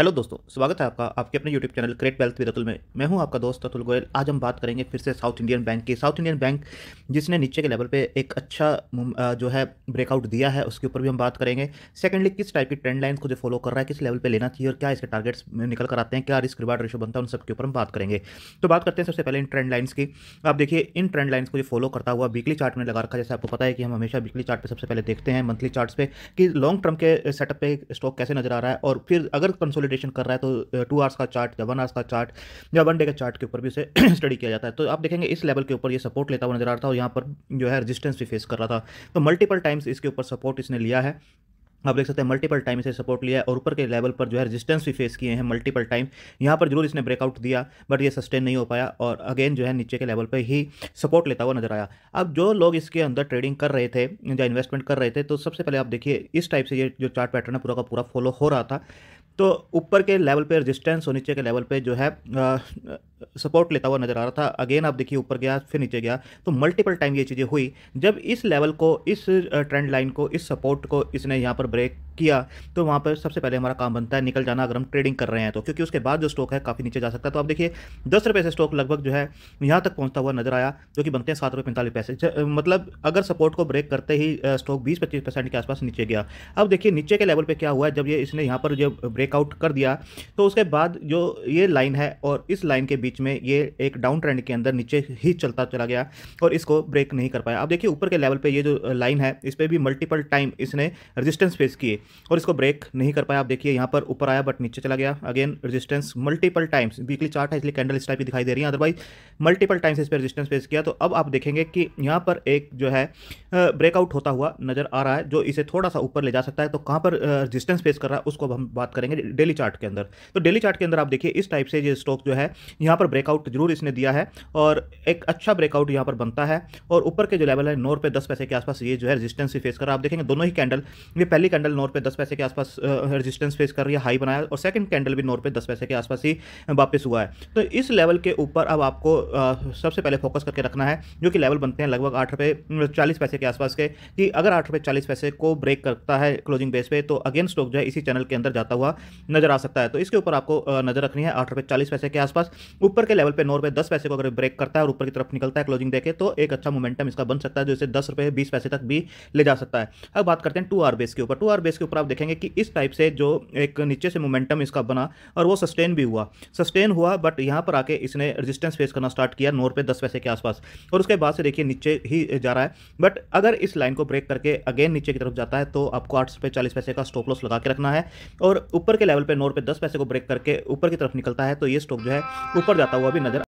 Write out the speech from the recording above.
hello दोस्तों स्वागत है आपका आपके अपने YouTube channel create wealth with Atul में मैं हूं आपका दोस्त अतुल गोयल आज हम बात करेंगे फिर से साउथ इंडियन बैंक की साउथ इंडियन बैंक जिसने नीचे के लेवल पे एक अच्छा जो है ब्रेकआउट दिया है उसके ऊपर भी हम बात करेंगे सेकंडली किस टाइप की ट्रेंड लाइन को जो फॉलो कर रहा है किस लेवल पर लेना चाहिए और क्या इसके टारगेट्स निकल कर आते हैं क्या रिस्क रिवार्ड रेशो बनता है उन सबके ऊपर हम बात करेंगे तो बात करते हैं सबसे पहले इन ट्रेंड लाइन्स की आप देखिए इन ट्रेंड लाइन्स को जो फॉलो करता हुआ वीकली चार्ट में लगा रखा जैसे आपको पता है कि हम हमेशा वीकली चार्ट सबसे पहले देखते हैं मंथली चार्ट पर कि लॉन्ग टर्म के सेटअप पर स्टॉक कैसे नजर आ रहा है और फिर अगर कंसोलिड डिटेशन कर रहा है तो टू आवर्स का चार्ट या वन आवर्स का चार्ट या वन डे का चार्ट के ऊपर भी उसे स्टडी किया जाता है तो आप देखेंगे इस लेवल के ऊपर ये सपोर्ट लेता हुआ नजर आ रहा था और यहाँ पर जो है रजिस्टेंस भी फेस कर रहा था तो मल्टीपल टाइम्स इसके ऊपर सपोर्ट इसने लिया है आप देख सकते हैं मल्टीपल टाइम इसे सपोर्ट लिया है और ऊपर के लेवल पर जो है रेजिस्टेंस भी फेस किए हैं मल्टीपल टाइम यहाँ पर जरूर इसने ब्रेकआउट दिया बट ये सस्टेन नहीं हो पाया और अगेन जो है नीचे के लेवल पर ही सपोर्ट लेता हुआ नजर आया अब जो लोग इसके अंदर ट्रेडिंग कर रहे थे या इन्वेस्टमेंट कर रहे थे तो सबसे पहले आप देखिए इस टाइप से ये जो चार्ट पैटर्न है पूरा का पूरा फॉलो हो रहा था तो ऊपर के लेवल पे रेजिस्टेंस और नीचे के लेवल पे जो है सपोर्ट लेता हुआ नजर आ रहा था अगेन आप देखिए ऊपर गया फिर नीचे गया तो मल्टीपल टाइम ये चीज़ें हुई जब इस लेवल को इस ट्रेंड लाइन को इस सपोर्ट को इसने यहाँ पर ब्रेक किया तो वहाँ पर सबसे पहले हमारा काम बनता है निकल जाना अगर हम ट्रेडिंग कर रहे हैं तो क्योंकि उसके बाद जो स्टॉक है काफ़ी नीचे जा सकता है तो आप देखिए दस रुपये से स्टॉक लगभग जो है यहाँ तक पहुँचता हुआ नजर आया जो कि बनते हैं सात रुपये पैंतालीस पैसे मतलब अगर सपोर्ट को ब्रेक करते ही स्टॉक बीस पच्चीस परसेंट के आसपास नीचे गया अब देखिए नीचे के लेवल पर क्या हुआ जब ये इसने यहाँ पर जब ब्रेकआउट कर दिया तो उसके बाद जो ये लाइन है और इस लाइन के बीच बीच में ये एक डाउन ट्रेंड के अंदर नीचे ही चलता चला गया और इसको ब्रेक नहीं कर पाया अब देखिए ऊपर के लेवल पे ये जो लाइन है इस पर भी मल्टीपल टाइम इसने रेजिस्टेंस फेस किए और इसको ब्रेक नहीं कर पाया आप देखिए यहाँ पर ऊपर आया बट नीचे चला गया again resistance multiple times weekly chart है इसलिए कैंडल इस टाइप की दिखाई दे रही है अदरवाइज मल्टीपल टाइम्स इस पर रजिस्टेंस फेस किया तो अब आप देखेंगे कि यहाँ पर एक जो है ब्रेकआउट होता हुआ नजर आ रहा है जो इसे थोड़ा सा ऊपर ले जा सकता है तो कहाँ पर रजिस्टेंस फेस कर रहा है उसको अब हम बात करेंगे डेली चार्ट के अंदर तो डेली चार्ट के अंदर आप देखिए इस टाइप से ये स्टॉक जो है यहाँ पर ब्रेकआउट जरूर इसने दिया है और एक अच्छा ब्रेकआउट यहाँ पर बनता है और ऊपर के जो लेवल है नौ रुपये दस पैसे के आसपास ये जो है रेजिस्टेंस ही फेस कर रहा आप देखेंगे दोनों ही कैंडल ये पहली कैंडल नौ रुपये दस पैसे के आसपास रेजिस्टेंस फेस कर रही है हाई बनाया और सेकंड कैंडल भी नौ रुपये दस पैसे के आसपास ही वापस हुआ है तो इस लेवल के ऊपर अब आपको सबसे पहले फोकस करके रखना है जो कि लेवल बनते हैं लगभग आठ रुपये चालीस पैसे के आसपास के कि अगर आठ रुपये चालीस पैसे को ब्रेक करता है क्लोजिंग बेस पे तो अगेन स्टॉक जो है इसी चैनल के अंदर जाता हुआ नजर आ सकता है तो इसके ऊपर आपको नजर रखनी है आठ रुपये चालीस पैसे के आसपास ऊपर के लेवल पे नौ रुपए दस पैसे को अगर ब्रेक करता है और ऊपर की तरफ निकलता है क्लोजिंग देखे तो एक अच्छा मोमेंटम इसका बन सकता है जो इसे दस रुपये बीस पैसे तक भी ले जा सकता है अब बात करते हैं टू आर बेस के ऊपर टू आर बेस के ऊपर आप देखेंगे कि इस टाइप से जो एक नीचे से मोमेंटम इसका बना और वो सस्टेन भी हुआ सस्टेन हुआ बट यहाँ पर आके इसने रजिस्टेंस फेस करना स्टार्ट किया नौ रुपये दस पैसे के आसपास और उसके बाद से देखिए नीचे ही जा रहा है बट अगर इस लाइन को ब्रेक करके अगेन नीचे की तरफ जाता है तो आपको आठ रुपये चालीस पैसे का स्टॉप लॉस लगा के रखना है और ऊपर के लेवल पर नौ रुपये दस पैसे को ब्रेक करके ऊपर की तरफ निकलता है तो ये स्टॉक जो है ऊपर जाता हुआ भी नजर